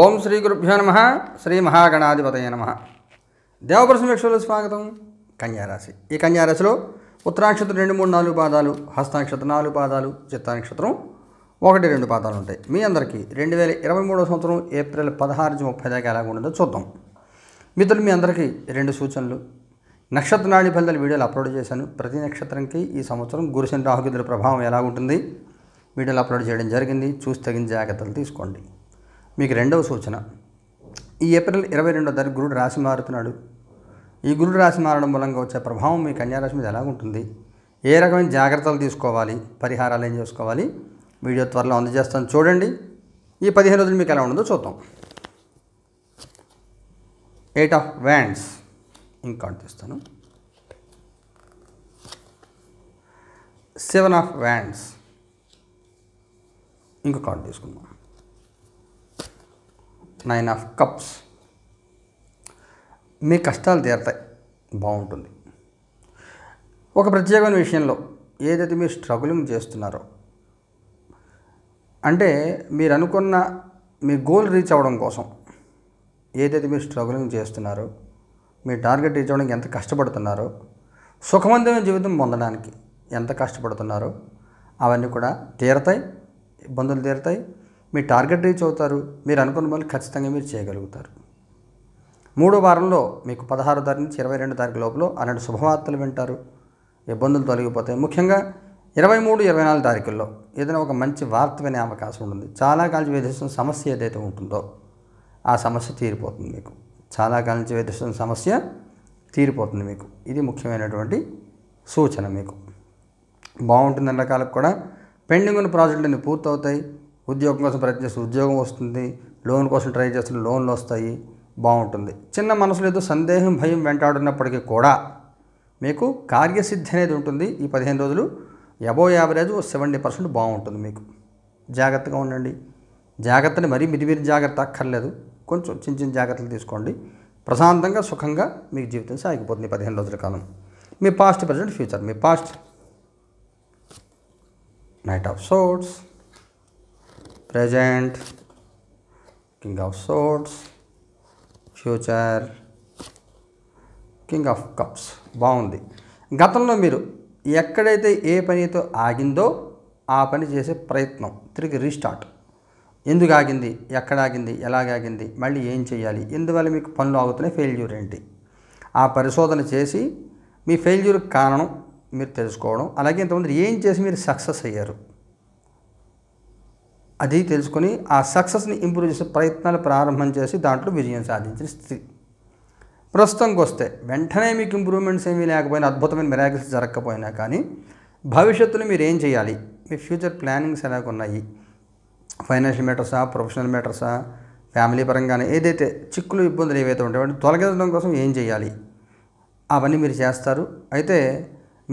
ఓం శ్రీ గురుభ్యో నమ శ్రీ మహాగణాధిపతయ నమ దేవప్రసం యక్షలు స్వాగతం కన్యారాశి ఈ కన్యారాశిలో ఉత్తరాక్షత్రం రెండు మూడు నాలుగు పాదాలు హస్తానక్షత్రం నాలుగు పాదాలు చిత్తానక్షత్రం ఒకటి రెండు పాదాలు ఉంటాయి మీ అందరికీ రెండు వేల ఇరవై మూడో సంవత్సరం ఏప్రిల్ పదహారు నుంచి ముప్పై దాకా ఎలాగ ఉండదో చూద్దాం మిత్రులు మీ అందరికీ రెండు సూచనలు నక్షత్ర నాడి ఫలితాలు వీడియోలు అప్లోడ్ చేశాను ప్రతి నక్షత్రంకి ఈ సంవత్సరం గురుశని రాహుగితుల ప్రభావం ఎలా ఉంటుంది వీడియోలు అప్లోడ్ చేయడం జరిగింది చూసి తగిన జాగ్రత్తలు తీసుకోండి మీకు రెండవ సూచన ఈ ఏప్రిల్ ఇరవై రెండో తారీఖు గురుడు రాశి మారుతున్నాడు ఈ గురుడు రాశి మారడం మూలంగా వచ్చే ప్రభావం మీ కన్యారాశి మీద ఎలా ఉంటుంది ఏ రకమైన జాగ్రత్తలు తీసుకోవాలి పరిహారాలు ఏం చేసుకోవాలి వీడియో త్వరలో అందజేస్తాను చూడండి ఈ పదిహేను రోజులు మీకు ఎలా ఉండదో చూద్దాం ఎయిట్ ఆఫ్ వ్యాండ్స్ ఇంకా తీస్తాను సెవెన్ ఆఫ్ వ్యాండ్స్ ఇంకో కార్డు తీసుకుందాం నైన్ ఆఫ్ కప్స్ మీ కష్టాలు తీరతాయి బాగుంటుంది ఒక ప్రత్యేకమైన విషయంలో ఏదైతే మీరు స్ట్రగులింగ్ చేస్తున్నారో అంటే మీరు అనుకున్న మీ గోల్ రీచ్ అవ్వడం కోసం ఏదైతే మీరు స్ట్రగులింగ్ చేస్తున్నారో మీ టార్గెట్ రీచ్ అవ్వడానికి ఎంత కష్టపడుతున్నారో సుఖవంతమైన జీవితం పొందడానికి ఎంత కష్టపడుతున్నారో అవన్నీ కూడా తీరతాయి ఇబ్బందులు తీరతాయి మీ టార్గెట్ రీచ్ అవుతారు మీరు అనుకున్న పనులు ఖచ్చితంగా మీరు చేయగలుగుతారు మూడో వారంలో మీకు పదహారు తారీఖు నుంచి ఇరవై రెండు తారీఖు లోపల అలాంటి శుభవార్తలు వింటారు ఇబ్బందులు తొలగిపోతాయి ముఖ్యంగా ఇరవై మూడు ఇరవై నాలుగు తారీఖుల్లో ఏదైనా ఒక మంచి వార్త వినే అవకాశం ఉంటుంది చాలా కాలం వేధిస్తున్న సమస్య ఏదైతే ఉంటుందో ఆ సమస్య తీరిపోతుంది మీకు చాలా కాలం నుంచి వేధిస్తున్న సమస్య తీరిపోతుంది మీకు ఇది ముఖ్యమైనటువంటి సూచన మీకు బాగుంటుంది ఎండాకాలకు కూడా పెండింగ్ ఉన్న ప్రాజెక్టులన్నీ పూర్తవుతాయి ఉద్యోగం కోసం ప్రయత్నిస్తే ఉద్యోగం వస్తుంది లోన్ కోసం ట్రై చేస్తున్న లోన్లు వస్తాయి బాగుంటుంది చిన్న మనసు ఏదో సందేహం భయం వెంటాడున్నప్పటికీ కూడా మీకు కార్యసిద్ధి అనేది ఉంటుంది ఈ పదిహేను రోజులు ఎబో యావరేజ్ సెవెంటీ పర్సెంట్ బాగుంటుంది మీకు జాగ్రత్తగా ఉండండి జాగ్రత్తని మరీ మిరిమిరి జాగ్రత్త అక్కర్లేదు కొంచెం చిన్న చిన్న జాగ్రత్తలు తీసుకోండి ప్రశాంతంగా సుఖంగా మీకు జీవితం సాగిపోతుంది పదిహేను రోజుల కాలం మీ పాస్ట్ ప్రజెంట్ ఫ్యూచర్ మీ past knight of swords present king of swords future king of cups బాగుంది గతంలో మీరు ఎక్కడైతే ఏ పని అయితే ఆగిందో ఆ పని చేసే ప్రయత్నం తిరిగి రీస్టార్ట్ ఎందుకు ఆగింది ఎక్కడ ఆగింది ఎలాగాగింది మళ్ళీ ఏం చేయాలి ఎందువల్ల మీకు పనులు ఆగుతున్నాయి ఫెయిల్యూర్ ఏంటి ఆ పరిశోధన చేసి మీ ఫెయిల్యూర్ కారణం మీరు తెలుసుకోవడం అలాగే ఇంతకుముందు ఏం చేసి మీరు సక్సెస్ అయ్యారు అది తెలుసుకొని ఆ సక్సెస్ని ఇంప్రూవ్ చేసే ప్రయత్నాలు ప్రారంభం చేసి దాంట్లో విజయం సాధించిన స్త్రీ ప్రస్తుతంకి వస్తే వెంటనే మీకు ఇంప్రూవ్మెంట్స్ ఏమీ లేకపోయినా అద్భుతమైన మెరాగిల్స్ జరగకపోయినా కానీ భవిష్యత్తులో మీరు ఏం చేయాలి మీ ఫ్యూచర్ ప్లానింగ్స్ ఉన్నాయి ఫైనాన్షియల్ మ్యాటర్సా ప్రొఫెషనల్ మ్యాటర్సా ఫ్యామిలీ పరంగానే ఏదైతే చిక్కులు ఇబ్బందులు ఏవైతే ఉంటాయో తొలగించడం కోసం ఏం చేయాలి అవన్నీ మీరు చేస్తారు అయితే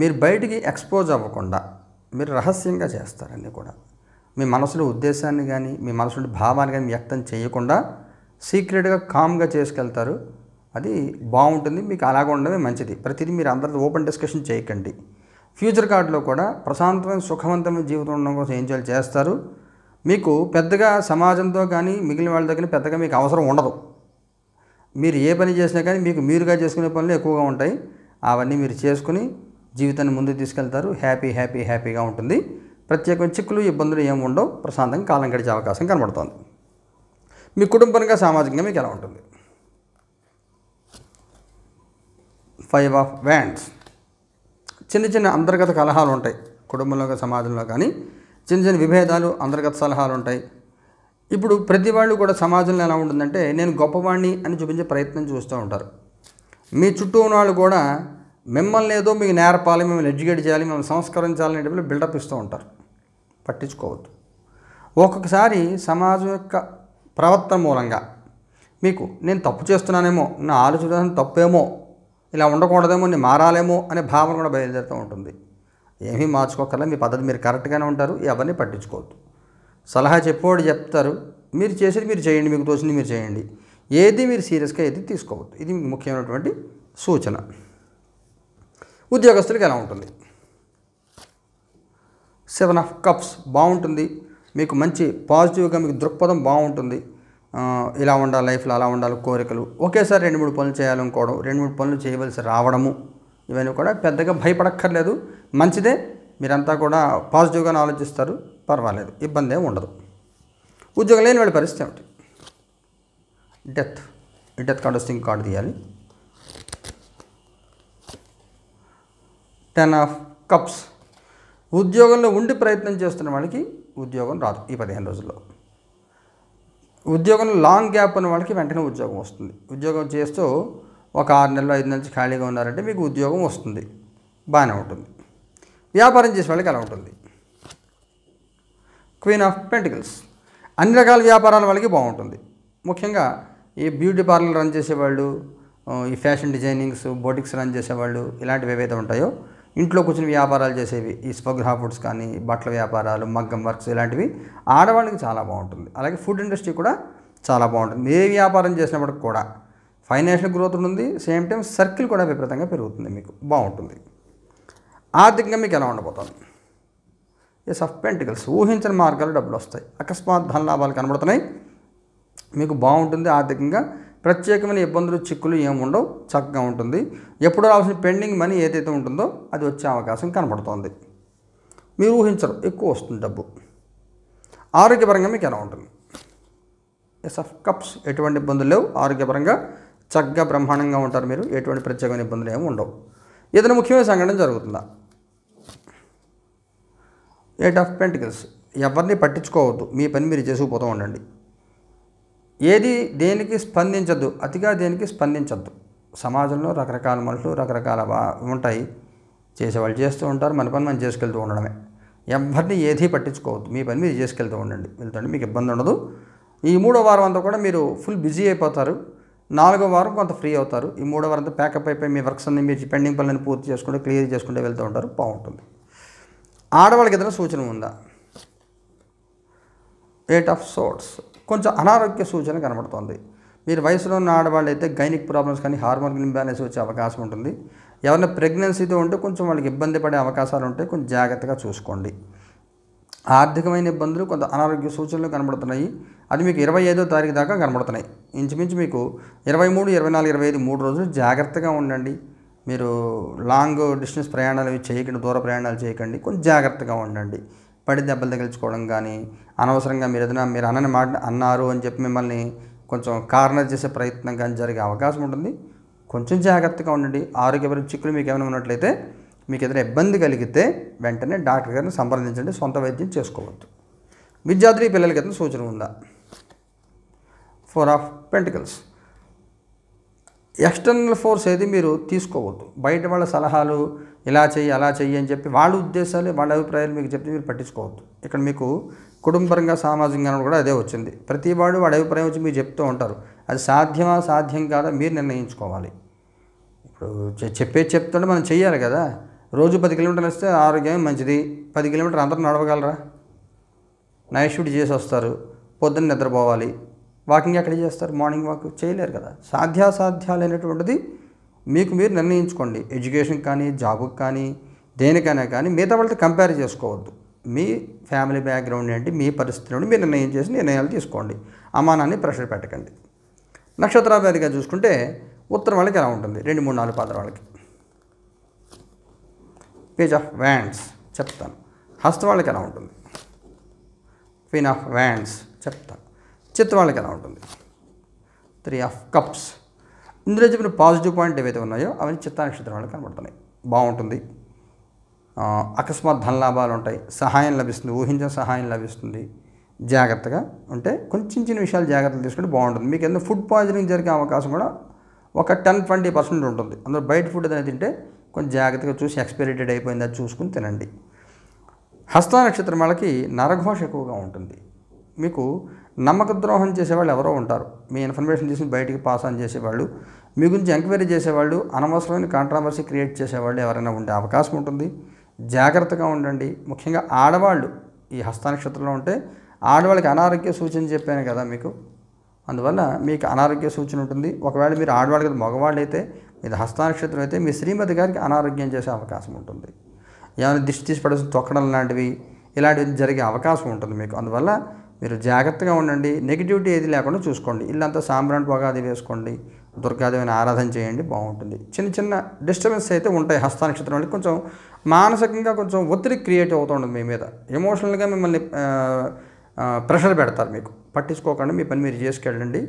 మీరు బయటికి ఎక్స్పోజ్ అవ్వకుండా మీరు రహస్యంగా చేస్తారన్నీ కూడా మీ మనసులో ఉద్దేశాన్ని కానీ మీ మనసులో భావాన్ని కానీ వ్యక్తం చేయకుండా సీక్రెట్గా కామ్గా చేసుకెళ్తారు అది బాగుంటుంది మీకు అలాగ ఉండడమే మంచిది ప్రతిదీ మీరు అందరితో ఓపెన్ డిస్కషన్ చేయకండి ఫ్యూచర్ కార్డులో కూడా ప్రశాంతమైన సుఖవంతమైన జీవితం ఉండడం కోసం ఏం చేయాలి చేస్తారు మీకు పెద్దగా సమాజంతో కానీ మిగిలిన వాళ్ళ దగ్గర పెద్దగా మీకు అవసరం ఉండదు మీరు ఏ పని చేసినా కానీ మీకు మీరుగా చేసుకునే పనులు ఎక్కువగా ఉంటాయి అవన్నీ మీరు చేసుకుని జీవితాన్ని ముందుకు తీసుకెళ్తారు హ్యాపీ హ్యాపీ హ్యాపీగా ఉంటుంది ప్రత్యేకమైన చిక్కులు ఇబ్బందులు ఏమి ఉండవు ప్రశాంతంగా కాలం గడిచే అవకాశం కనబడుతోంది మీ కుటుంబంగా సామాజికంగా మీకు ఎలా ఉంటుంది ఫైవ్ ఆఫ్ వ్యాండ్స్ చిన్న చిన్న అంతర్గత కలహాలు ఉంటాయి కుటుంబంలో సమాజంలో కానీ చిన్న చిన్న విభేదాలు అంతర్గత సలహాలు ఉంటాయి ఇప్పుడు ప్రతి వాళ్ళు కూడా సమాజంలో ఎలా ఉంటుందంటే నేను గొప్పవాణ్ణి అని చూపించే ప్రయత్నం చూస్తూ ఉంటారు మీ చుట్టూ ఉన్న వాళ్ళు కూడా మిమ్మల్ని ఏదో మీకు నేర్పాలి మిమ్మల్ని ఎడ్యుకేట్ చేయాలి మిమ్మల్ని సంస్కరించాలనేటప్పుడు బిల్డప్ ఇస్తూ ఉంటారు పట్టించుకోవద్దు ఒక్కొక్కసారి సమాజం యొక్క ప్రవర్తన మూలంగా మీకు నేను తప్పు చేస్తున్నానేమో నా ఆలోచన తప్పేమో ఇలా ఉండకూడదేమో నేను మారాలేమో అనే భావన కూడా బయలుదేరుతూ ఉంటుంది ఏమీ మార్చుకోకల్లా మీ పద్ధతి మీరు కరెక్ట్గానే ఉంటారు ఎవరిని పట్టించుకోవద్దు సలహా చెప్పేవాడు చెప్తారు మీరు చేసేది మీరు చేయండి మీకు తోచింది మీరు చేయండి ఏది మీరు సీరియస్గా ఏది తీసుకోవద్దు ఇది మీకు ముఖ్యమైనటువంటి సూచన ఉద్యోగస్తులకు ఎలా ఉంటుంది సెవెన్ ఆఫ్ కప్స్ బాగుంటుంది మీకు మంచి పాజిటివ్గా మీకు దృక్పథం బాగుంటుంది ఇలా ఉండాలి లైఫ్లో అలా ఉండాలి కోరికలు ఒకేసారి రెండు మూడు పనులు చేయాలనుకోవడం రెండు మూడు పనులు చేయవలసి రావడము ఇవన్నీ కూడా పెద్దగా భయపడక్కర్లేదు మంచిదే మీరంతా కూడా పాజిటివ్గానే ఆలోచిస్తారు పర్వాలేదు ఇబ్బంది ఏమి ఉండదు ఉద్యోగం లేని వాళ్ళ పరిస్థితి ఏమిటి డెత్ డెత్ కార్డు వస్తే కార్డు తీయాలి టెన్ ఆఫ్ కప్స్ ఉద్యోగంలో ఉండి ప్రయత్నం చేస్తున్న వాళ్ళకి ఉద్యోగం రాదు ఈ పదిహేను రోజుల్లో ఉద్యోగంలో లాంగ్ గ్యాప్ ఉన్న వాళ్ళకి వెంటనే ఉద్యోగం వస్తుంది ఉద్యోగం చేస్తూ ఒక ఆరు నెలలు ఐదు నెలలు ఖాళీగా ఉన్నారంటే మీకు ఉద్యోగం వస్తుంది బాగానే ఉంటుంది వ్యాపారం చేసే వాళ్ళకి అలా ఉంటుంది క్వీన్ ఆఫ్ పెంటికల్స్ అన్ని రకాల వ్యాపారాల వాళ్ళకి బాగుంటుంది ముఖ్యంగా ఈ బ్యూటీ పార్లర్ రన్ చేసేవాళ్ళు ఈ ఫ్యాషన్ డిజైనింగ్స్ బోటిక్స్ రన్ చేసేవాళ్ళు ఇలాంటివి ఏవైతే ఉంటాయో ఇంట్లో కూర్చుని వ్యాపారాలు చేసేవి ఈ స్వగ్రహ ఫుడ్స్ కానీ బట్టల వ్యాపారాలు మగ్గం వర్క్స్ ఇలాంటివి ఆడవాళ్ళకి చాలా బాగుంటుంది అలాగే ఫుడ్ ఇండస్ట్రీ కూడా చాలా బాగుంటుంది ఏ వ్యాపారం చేసినప్పటికి కూడా ఫైనాన్షియల్ గ్రోత్ ఉంటుంది సేమ్ టైం సర్కిల్ కూడా విపరీతంగా పెరుగుతుంది మీకు బాగుంటుంది ఆర్థికంగా మీకు ఎలా ఉండబోతుంది ఏ సఫ్ పెంటికల్స్ ఊహించిన మార్గాలు డబ్బులు వస్తాయి అకస్మాత్ ధన లాభాలు కనబడుతున్నాయి మీకు బాగుంటుంది ఆర్థికంగా ప్రత్యేకమైన ఇబ్బందులు చిక్కులు ఏముండవు చక్కగా ఉంటుంది ఎప్పుడు రావాల్సిన పెండింగ్ మనీ ఏదైతే ఉంటుందో అది వచ్చే అవకాశం కనబడుతుంది మీరు ఊహించరు ఎక్కువ వస్తుంది డబ్బు ఆరోగ్యపరంగా మీకు ఎలా ఉంటుంది ఎస్ ఆఫ్ కప్స్ ఎటువంటి ఇబ్బందులు లేవు ఆరోగ్యపరంగా చక్కగా బ్రహ్మాండంగా ఉంటారు మీరు ఎటువంటి ప్రత్యేకమైన ఇబ్బందులు ఏమి ఉండవు ఏదైనా ముఖ్యమైన సంఘటన జరుగుతుందా ఎయిట్ ఆఫ్ పెంటికల్స్ ఎవరిని పట్టించుకోవద్దు మీ పని మీరు చేసుకుపోతూ ఉండండి ఏది దేనికి స్పందించద్దు అతిగా దేనికి స్పందించద్దు సమాజంలో రకరకాల మనుషులు రకరకాల ఉంటాయి చేసేవాళ్ళు చేస్తూ ఉంటారు మన పని మనం చేసుకెళ్తూ ఉండడమే ఎవరిని ఏది పట్టించుకోవద్దు మీ పని మీరు చేసుకెళ్తూ ఉండండి వెళ్తుంటే మీకు ఇబ్బంది ఉండదు ఈ మూడో వారం అంతా కూడా మీరు ఫుల్ బిజీ అయిపోతారు నాలుగో వారం కొంత ఫ్రీ అవుతారు ఈ మూడో వారం అంతా ప్యాకప్ అయిపోయి మీ వర్క్స్ అన్ని మీరు పెండింగ్ పనులను పూర్తి చేసుకుంటే క్లియర్ చేసుకుంటే వెళ్తూ ఉంటారు బాగుంటుంది ఆడవాళ్ళకి ఏదైనా సూచన ఉందా ఎయిట్ ఆఫ్ సోట్స్ కొంచెం అనారోగ్య సూచన కనబడుతోంది మీరు వయసులో ఉన్న ఆడవాళ్ళు అయితే గైనిక్ ప్రాబ్లమ్స్ కానీ హార్మోన్ ఇంబ్యాలెన్స్ వచ్చే అవకాశం ఉంటుంది ఎవరైనా ప్రెగ్నెన్సీతో ఉంటే కొంచెం వాళ్ళకి ఇబ్బంది పడే అవకాశాలు ఉంటే కొంచెం జాగ్రత్తగా చూసుకోండి ఆర్థికమైన ఇబ్బందులు కొంత అనారోగ్య సూచనలు కనబడుతున్నాయి అది మీకు ఇరవై ఐదో తారీఖు దాకా కనబడుతున్నాయి ఇంచుమించు మీకు ఇరవై మూడు ఇరవై నాలుగు ఇరవై ఐదు మూడు రోజులు జాగ్రత్తగా ఉండండి మీరు లాంగ్ డిస్టెన్స్ ప్రయాణాలు చేయకండి దూర ప్రయాణాలు చేయకండి కొంచెం జాగ్రత్తగా ఉండండి పడి దెబ్బలు తగిలించుకోవడం కానీ అనవసరంగా మీరు ఏదైనా మీరు అన్నని మాట అన్నారు అని చెప్పి మిమ్మల్ని కొంచెం కార్నర్ చేసే ప్రయత్నం కానీ జరిగే అవకాశం ఉంటుంది కొంచెం జాగ్రత్తగా ఉండండి ఆరోగ్య చిక్కులు మీకు ఏమైనా ఉన్నట్లయితే మీకు ఏదైనా ఇబ్బంది కలిగితే వెంటనే డాక్టర్ గారిని సంప్రదించండి సొంత వైద్యం చేసుకోవద్దు విద్యార్థి పిల్లలకి ఏదైనా సూచన ఉందా four of pentacles external force ఏది మీరు తీసుకోవద్దు బయట వాళ్ళ సలహాలు ఇలా చెయ్యి అలా చెయ్యి అని చెప్పి వాళ్ళ ఉద్దేశాలు వాళ్ళ అభిప్రాయాలు మీకు చెప్తే మీరు పట్టించుకోవద్దు ఇక్కడ మీకు కుటుంబరంగా సామాజికంగా కూడా అదే వచ్చింది ప్రతివాడు వాడి అభిప్రాయం వచ్చి మీరు చెప్తూ ఉంటారు అది సాధ్యమా సాధ్యం కాదా మీరు నిర్ణయించుకోవాలి ఇప్పుడు చెప్పే చెప్తుంటే మనం చెయ్యాలి కదా రోజు పది కిలోమీటర్లు వస్తే ఆరోగ్యం మంచిది పది కిలోమీటర్లు అందరూ నడవగలరా నైట్ షూట్ చేసి వస్తారు పొద్దున్న నిద్రపోవాలి వాకింగ్ ఎక్కడ చేస్తారు మార్నింగ్ వాక్ చేయలేరు కదా సాధ్యాసాధ్యాలు అనేటువంటిది మీకు మీరు నిర్ణయించుకోండి ఎడ్యుకేషన్ కానీ జాబ్కి కానీ దేనికైనా కానీ మిగతా వాళ్ళతో కంపేర్ చేసుకోవద్దు మీ ఫ్యామిలీ బ్యాక్గ్రౌండ్ ఏంటి మీ పరిస్థితి నుండి మీరు నిర్ణయం చేసి నిర్ణయాలు తీసుకోండి అమానాన్ని ప్రెషర్ పెట్టకండి నక్షత్రాభారిగా చూసుకుంటే ఉత్తరం వాళ్ళకి ఎలా ఉంటుంది రెండు మూడు నాలుగు పాత్ర వాళ్ళకి పేజ్ ఆఫ్ వ్యాండ్స్ చెప్తాను హస్త వాళ్ళకి ఎలా ఉంటుంది క్వీన్ ఆఫ్ వ్యాండ్స్ చెప్తాను చిత్త వాళ్ళకి ఎలా ఉంటుంది త్రీ ఆఫ్ కప్స్ ఇందులో చెప్పిన పాజిటివ్ పాయింట్ ఏవైతే ఉన్నాయో అవన్నీ చిత్తా నక్షత్రం వల్ల కనబడుతున్నాయి బాగుంటుంది అకస్మాత్ ధన లాభాలు ఉంటాయి సహాయం లభిస్తుంది ఊహించిన సహాయం లభిస్తుంది జాగ్రత్తగా ఉంటే కొంచెం చిన్న విషయాలు జాగ్రత్తలు తీసుకుంటే బాగుంటుంది మీకు ఏదైనా ఫుడ్ పాయిజనింగ్ జరిగే అవకాశం కూడా ఒక టెన్ ట్వంటీ పర్సెంట్ ఉంటుంది అందులో బయట ఫుడ్ ఏదైనా తింటే కొంచెం జాగ్రత్తగా చూసి ఎక్స్పైరేటెడ్ డేట్ అయిపోయిందా చూసుకుని తినండి హస్త నక్షత్రం వాళ్ళకి నరఘోష ఎక్కువగా ఉంటుంది మీకు నమ్మక ద్రోహం చేసేవాళ్ళు ఎవరో ఉంటారు మీ ఇన్ఫర్మేషన్ తీసుకుని బయటికి పాస్ ఆన్ చేసేవాళ్ళు మీ గురించి ఎంక్వైరీ చేసేవాళ్ళు అనవసరమైన కాంట్రావర్సీ క్రియేట్ చేసేవాళ్ళు ఎవరైనా ఉండే అవకాశం ఉంటుంది జాగ్రత్తగా ఉండండి ముఖ్యంగా ఆడవాళ్ళు ఈ హస్తానక్షత్రంలో ఉంటే ఆడవాళ్ళకి అనారోగ్య సూచన చెప్పాను కదా మీకు అందువల్ల మీకు అనారోగ్య సూచన ఉంటుంది ఒకవేళ మీరు ఆడవాళ్ళకి మగవాళ్ళు అయితే మీద హస్తానక్షత్రం అయితే మీ శ్రీమతి గారికి అనారోగ్యం చేసే అవకాశం ఉంటుంది ఏమైనా దిష్టి తీసి పడేసి తొక్కడం లాంటివి ఇలాంటివి జరిగే అవకాశం ఉంటుంది మీకు అందువల్ల మీరు జాగ్రత్తగా ఉండండి నెగిటివిటీ ఏది లేకుండా చూసుకోండి ఇల్లంతా సాంబ్రాన్ పొగాది వేసుకోండి దుర్గాదేవిని ఆరాధన చేయండి బాగుంటుంది చిన్న చిన్న డిస్టర్బెన్స్ అయితే ఉంటాయి హస్తానక్షత్రం అంటే కొంచెం మానసికంగా కొంచెం ఒత్తిడి క్రియేట్ అవుతుంది మీ మీద ఎమోషనల్గా మిమ్మల్ని ప్రెషర్ పెడతారు మీకు పట్టించుకోకుండా మీ పని మీరు చేసుకెళ్ళండి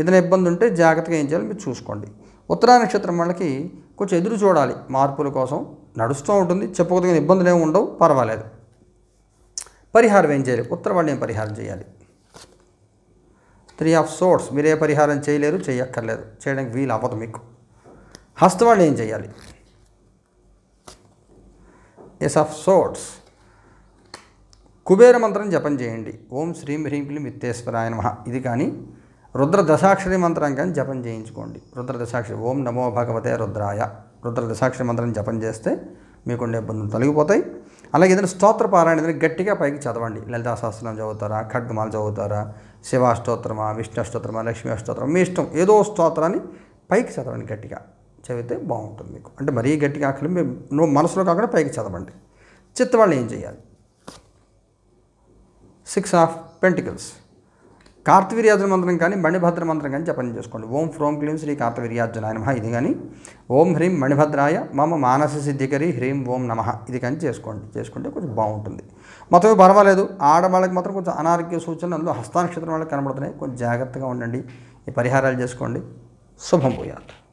ఏదైనా ఇబ్బంది ఉంటే జాగ్రత్తగా ఏం చేయాలి మీరు చూసుకోండి ఉత్తరా నక్షత్రం వాళ్ళకి కొంచెం ఎదురు చూడాలి మార్పుల కోసం నడుస్తూ ఉంటుంది చెప్పుకోదగిన ఇబ్బందులు ఏమి ఉండవు పర్వాలేదు పరిహారం ఏం చేయాలి ఉత్తరం వాళ్ళు ఏం పరిహారం చేయాలి త్రీ ఆఫ్ సోర్స్ మీరే పరిహారం చేయలేరు చేయక్కర్లేదు చేయడానికి వీలు అవ్వదు మీకు హస్త వాళ్ళు ఏం చేయాలి ఎస్ ఆఫ్ సోర్ట్స్ కుబేర మంత్రం జపం చేయండి ఓం శ్రీం హ్రీం క్లీం విత్తేశ్వరాయ నమ ఇది కానీ రుద్ర దశాక్షరి మంత్రం కానీ జపం చేయించుకోండి రుద్ర ఓం నమో భగవతే రుద్రాయ రుద్ర దశాక్షరి మంత్రం జపం చేస్తే మీకుండే ఇబ్బందులు తొలగిపోతాయి అలాగే ఏదైనా స్తోత్ర పారాయణ ఏదైనా గట్టిగా పైకి చదవండి లలితా సహస్రం చదువుతారా ఖడ్గమాలు చదువుతారా శివాష్టోత్రమా విష్ణు అష్టోత్రమా లక్ష్మీ అష్టోత్రం మీ ఇష్టం ఏదో స్తోత్రాన్ని పైకి చదవండి గట్టిగా చదివితే బాగుంటుంది మీకు అంటే మరీ గట్టిగా ఆకలి నువ్వు మనసులో కాకుండా పైకి చదవండి చిత్త వాళ్ళు ఏం చేయాలి సిక్స్ ఆఫ్ పెంటికల్స్ కార్తవీర్యార్జున మంత్రం కానీ మణిభద్ర మంత్రం కానీ జపం చేసుకోండి ఓం ఫ్రోం క్లీం శ్రీ కార్తవీర్యార్జున నమ ఇది కానీ ఓం హ్రీం మణిభద్రాయ మమ మానస సిద్ధికరి హ్రీం ఓం నమ ఇది కానీ చేసుకోండి చేసుకుంటే కొంచెం బాగుంటుంది మొత్తం పర్వాలేదు ఆడవాళ్ళకి మాత్రం కొంచెం అనారోగ్య సూచనలు అందులో హస్తానక్షత్రం వాళ్ళకి కనబడుతున్నాయి కొంచెం జాగ్రత్తగా ఉండండి ఈ పరిహారాలు చేసుకోండి శుభం పోయాలి